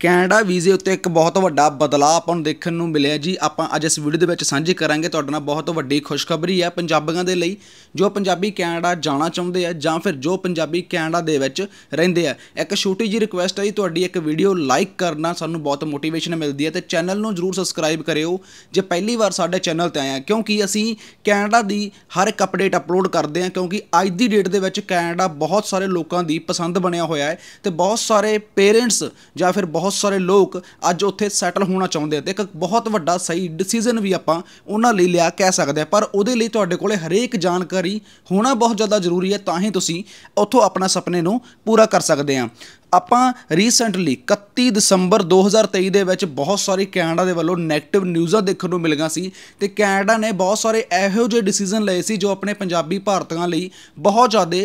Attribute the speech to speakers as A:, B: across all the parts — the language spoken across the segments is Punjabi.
A: ਕੈਨੇਡਾ ਵੀਜ਼ੇ ਉੱਤੇ ਇੱਕ ਬਹੁਤ ਵੱਡਾ ਬਦਲਾਅ ਆਪਾਂ ਨੂੰ ਦੇਖਣ ਨੂੰ ਮਿਲਿਆ ਜੀ ਆਪਾਂ ਅੱਜ ਇਸ ਵੀਡੀਓ ਦੇ ਵਿੱਚ ਸਾਂਝੀ ਕਰਾਂਗੇ ਤੁਹਾਡੇ ਨਾਲ ਬਹੁਤ ਵੱਡੀ ਖੁਸ਼ਖਬਰੀ ਹੈ ਪੰਜਾਬੀਆਂ ਦੇ ਲਈ ਜੋ ਪੰਜਾਬੀ ਕੈਨੇਡਾ ਜਾਣਾ ਚਾਹੁੰਦੇ ਆ ਜਾਂ ਫਿਰ ਜੋ ਪੰਜਾਬੀ ਕੈਨੇਡਾ ਦੇ ਵਿੱਚ ਰਹਿੰਦੇ ਆ ਇੱਕ ਛੋਟੀ ਜੀ ਰਿਕੁਐਸਟ ਹੈ ਜੀ ਤੁਹਾਡੀ ਇੱਕ ਵੀਡੀਓ ਲਾਈਕ ਕਰਨਾ ਸਾਨੂੰ ਬਹੁਤ ਮੋਟੀਵੇਸ਼ਨ ਮਿਲਦੀ ਹੈ ਤੇ ਚੈਨਲ ਨੂੰ ਜਰੂਰ ਸਬਸਕ੍ਰਾਈਬ ਕਰਿਓ ਜੇ ਪਹਿਲੀ ਵਾਰ ਸਾਡੇ ਚੈਨਲ ਤੇ ਆਏ ਆ ਕਿਉਂਕਿ ਅਸੀਂ ਕੈਨੇਡਾ ਦੀ ਹਰ ਇੱਕ ਅਪਡੇਟ ਅਪਲੋਡ ਕਰਦੇ ਆ ਕਿਉਂਕਿ ਅੱਜ ਦੀ ਡੇਟ ਦੇ ਵਿੱਚ ਕੈਨੇਡਾ ਬਹੁਤ ਸਾਰੇ ਲੋਕਾਂ ਦੀ ਪਸੰਦ ਬਣਿਆ ਹੋਇਆ ਹੈ ਤੇ ਬਹੁਤ ਸਾਰੇ ਪੇਰੈਂਟਸ ਜਾਂ ਫਿਰ ਬਹੁਤ ਬਹੁਤ ਸਾਰੇ ਲੋਕ ਅੱਜ ਉੱਥੇ ਸੈਟਲ ਹੋਣਾ ਚਾਹੁੰਦੇ ਆ ਤੇ ਇੱਕ ਬਹੁਤ ਵੱਡਾ ਸਹੀ ਡਿਸੀਜਨ ਵੀ ਆਪਾਂ ਉਹਨਾਂ ਲਈ ਲਿਆ ਕਹਿ ਸਕਦੇ ਆ ਪਰ ਉਹਦੇ ਲਈ ਤੁਹਾਡੇ ਕੋਲੇ ਹਰੇਕ ਜਾਣਕਾਰੀ ਹੋਣਾ ਬਹੁਤ ਜ਼ਿਆਦਾ ਜ਼ਰੂਰੀ ਹੈ ਤਾਂ ਹੀ ਤੁਸੀਂ ਉੱਥੋਂ ਆਪਣਾ ਸੁਪਨੇ ਨੂੰ ਪੂਰਾ ਕਰ ਸਕਦੇ ਆ ਆਪਾਂ ਰੀਸੈਂਟਲੀ 31 ਦਸੰਬਰ 2023 ਦੇ ਵਿੱਚ ਬਹੁਤ ਸਾਰੇ ਕੈਨੇਡਾ ਦੇ ਵੱਲੋਂ 네ਗੇਟਿਵ ਨਿਊਜ਼ਾਂ ਦੇਖਣ ਨੂੰ ਮਿਲੀਆਂ ਸੀ ਤੇ ਕੈਨੇਡਾ ਨੇ ਬਹੁਤ ਸਾਰੇ ਇਹੋ ਜਿਹੇ ਡਿਸੀਜਨ ਲਏ ਸੀ ਜੋ ਆਪਣੇ ਪੰਜਾਬੀ ਭਾਰਤੀਆਂ ਲਈ ਬਹੁਤ ਜ਼ਿਆਦਾ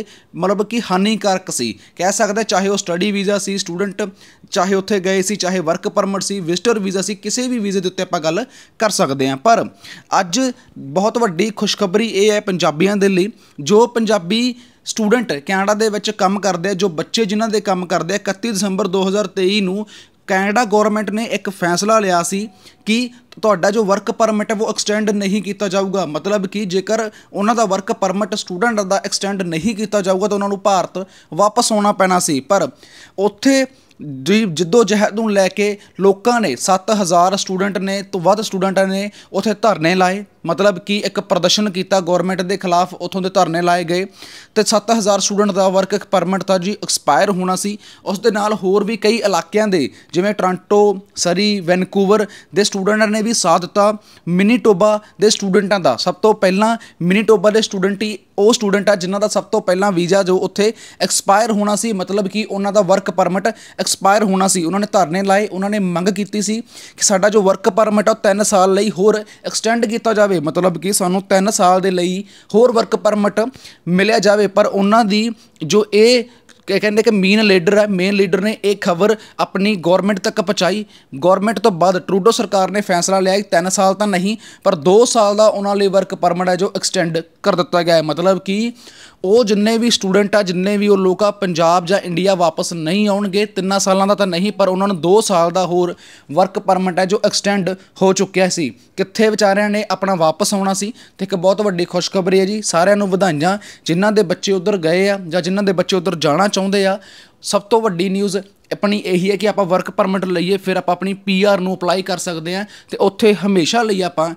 A: ਮਤਲਬ ਕਿ ਹਾਨੀਕਾਰਕ ਸੀ ਕਹਿ ਸਕਦਾ ਚਾਹੇ ਉਹ ਸਟੱਡੀ ਵੀਜ਼ਾ ਸੀ ਸਟੂਡੈਂਟ ਚਾਹੇ ਉੱਥੇ ਗਏ ਸੀ ਚਾਹੇ ਵਰਕ ਪਰਮਿਟ ਸੀ ਵਿਜ਼ਟਰ ਵੀਜ਼ਾ ਸੀ ਕਿਸੇ ਵੀ ਵੀਜ਼ੇ ਦੇ ਉੱਤੇ ਆਪਾਂ ਗੱਲ ਕਰ ਸਕਦੇ ਹਾਂ ਪਰ ਅੱਜ ਬਹੁਤ ਵੱਡੀ ਖੁਸ਼ਖਬਰੀ ਇਹ ਹੈ ਪੰਜਾਬੀਆਂ ਦੇ ਲਈ ਜੋ ਪੰਜਾਬੀ ਸਟੂਡੈਂਟ ਕੈਨੇਡਾ ਦੇ ਵਿੱਚ ਕੰਮ ਕਰਦੇ ਆ ਜੋ ਬੱਚੇ ਜਿਨ੍ਹਾਂ ਦੇ ਕੰਮ ਕਰਦੇ ਆ 31 ਦਸੰਬਰ 2023 ਨੂੰ ਕੈਨੇਡਾ ਗਵਰਨਮੈਂਟ ਨੇ ਇੱਕ ਫੈਸਲਾ ਲਿਆ ਸੀ ਕਿ ਤੁਹਾਡਾ ਜੋ ਵਰਕ ਪਰਮਿਟ ਹੈ ਉਹ ਐਕਸਟੈਂਡ ਨਹੀਂ ਕੀਤਾ ਜਾਊਗਾ ਮਤਲਬ ਕਿ ਜੇਕਰ ਉਹਨਾਂ ਦਾ ਵਰਕ ਪਰਮਿਟ ਸਟੂਡੈਂਟ ਦਾ ਐਕਸਟੈਂਡ ਨਹੀਂ ਕੀਤਾ ਜਾਊਗਾ ਤਾਂ ਉਹਨਾਂ ਨੂੰ ਭਾਰਤ ਵਾਪਸ ਆਉਣਾ ਪੈਣਾ ਸੀ ਪਰ ਉੱਥੇ ਜਿੱਦੋਂ ਜਹਿਦ ਨੂੰ ਲੈ ਕੇ ਲੋਕਾਂ ਨੇ 7000 ਸਟੂਡੈਂਟ ਨੇ ਤੋਂ ਵੱਧ ਸਟੂਡੈਂਟਾਂ ਨੇ ਉੱਥੇ ਧਰਨੇ ਲਾਏ ਮਤਲਬ ਕਿ ਇੱਕ ਪ੍ਰਦਰਸ਼ਨ ਕੀਤਾ ਗਵਰਨਮੈਂਟ ਦੇ ਖਿਲਾਫ ਉਥੋਂ ਦੇ ਧਰਨੇ ਲਾਏ ਗਏ ਤੇ 7000 ਸਟੂਡੈਂਟ ਦਾ ਵਰਕ ਪਰਮਿਟ ਤਾਂ ਜੀ ਐਕਸਪਾਇਰ ਹੋਣਾ ਸੀ ਉਸ ਦੇ ਨਾਲ ਹੋਰ ਵੀ ਕਈ ਇਲਾਕਿਆਂ ਦੇ ਜਿਵੇਂ ਟ੍ਰਾਂਟੋ ਸਰੀ ਵੈਨਕੂਵਰ ਦੇ ਸਟੂਡੈਂਟਾਂ ਨੇ ਵੀ ਸਾਥ ਦਿੱਤਾ ਮਿਨੀਟੋਬਾ ਦੇ ਸਟੂਡੈਂਟਾਂ ਦਾ ਸਭ ਤੋਂ ਪਹਿਲਾਂ ਮਿਨੀਟੋਬਾ ਦੇ ਸਟੂਡੈਂਟ ਹੀ ਉਹ ਸਟੂਡੈਂਟ ਆ ਜਿਨ੍ਹਾਂ ਦਾ ਸਭ ਤੋਂ ਪਹਿਲਾਂ ਵੀਜ਼ਾ ਜੋ ਉੱਥੇ ਐਕਸਪਾਇਰ ਹੋਣਾ ਸੀ ਮਤਲਬ ਕਿ ਉਹਨਾਂ ਦਾ ਵਰਕ ਪਰਮਿਟ ਐਕਸਪਾਇਰ ਹੋਣਾ ਸੀ ਉਹਨਾਂ ਨੇ ਧਰਨੇ ਲਾਏ ਉਹਨਾਂ ਨੇ ਮੰਗ ਕੀਤੀ ਸੀ ਕਿ ਸਾਡਾ ਜੋ ਵਰਕ ਪਰਮਿਟ ਆ 3 ਸਾਲ ਲਈ ਹੋਰ ਐਕਸਟੈਂਡ ਕੀਤਾ ਜਾਵੇ ਜਾਵੇ ਮਤਲਬ ਕਿ ਸਾਨੂੰ 3 ਸਾਲ ਦੇ ਲਈ ਹੋਰ ਵਰਕ ਪਰਮਿਟ ਮਿਲਿਆ ਜਾਵੇ ਪਰ ਉਹਨਾਂ ਦੀ ਜੋ ਇਹ ਕਹਿੰਦੇ ਕਿ ਮੇਨ ਲੀਡਰ ਹੈ ਮੇਨ ਲੀਡਰ ਨੇ ਇਹ ਖਬਰ ਆਪਣੀ ਗਵਰਨਮੈਂਟ ਤੱਕ ਪਹੁੰਚਾਈ ਗਵਰਨਮੈਂਟ ਤੋਂ ਬਾਅਦ ਟਰੂਡੋ ਸਰਕਾਰ ਨੇ ਫੈਸਲਾ ਲਿਆ ਕਿ 3 ਸਾਲ ਤਾਂ ਨਹੀਂ ਪਰ 2 ਸਾਲ ਦਾ ਉਹਨਾਂ ਲਈ ਵਰਕ ਪਰਮਿਟ ਹੈ ਜੋ ਐਕਸਟੈਂਡ ਕਰ ਦਿੱਤਾ ਗਿਆ ਹੈ ਮਤਲਬ ਕਿ ਉਹ ਜਿੰਨੇ ਵੀ ਸਟੂਡੈਂਟ ਆ ਜਿੰਨੇ ਵੀ ਉਹ ਲੋਕ ਆ ਪੰਜਾਬ ਜਾਂ ਇੰਡੀਆ ਵਾਪਸ ਨਹੀਂ ਆਉਣਗੇ 3 ਸਾਲਾਂ ਦਾ ਤਾਂ ਨਹੀਂ ਪਰ ਉਹਨਾਂ ਨੂੰ 2 ਸਾਲ ਦਾ ਹੋਰ ਵਰਕ ਪਰਮਿਟ ਹੈ ਜੋ ਐਕਸਟੈਂਡ ਹੋ ਚੁੱਕਿਆ ਸੀ ਕਿੱਥੇ ਵਿਚਾਰਿਆਂ ਨੇ ਆਪਣਾ ਵਾਪਸ ਆਉਣਾ ਸੀ ਤੇ ਇੱਕ ਬਹੁਤ ਵੱਡੀ ਖੁਸ਼ਖਬਰੀ ਹੈ ਜੀ ਸਾਰਿਆਂ ਨੂੰ ਵਧਾਈਆਂ ਜਿਨ੍ਹਾਂ ਦੇ ਬੱਚੇ ਉਧਰ ਗਏ ਆ ਜਾਂ ਜਿਨ੍ਹਾਂ ਦੇ ਬੱਚੇ ਉਧਰ ਜਾਣਾ ਚਾਹੁੰਦੇ ਆ ਸਭ ਤੋਂ ਵੱਡੀ ਨਿਊਜ਼ ਆਪਣੀ ਇਹੀ ਹੈ ਕਿ ਆਪਾਂ ਵਰਕ ਪਰਮਿਟ ਲਈਏ ਫਿਰ ਆਪਾਂ ਆਪਣੀ ਪੀਆਰ ਨੂੰ ਅਪਲਾਈ ਕਰ ਸਕਦੇ ਆ ਤੇ ਉੱਥੇ ਹਮੇਸ਼ਾ ਲਈ ਆਪਾਂ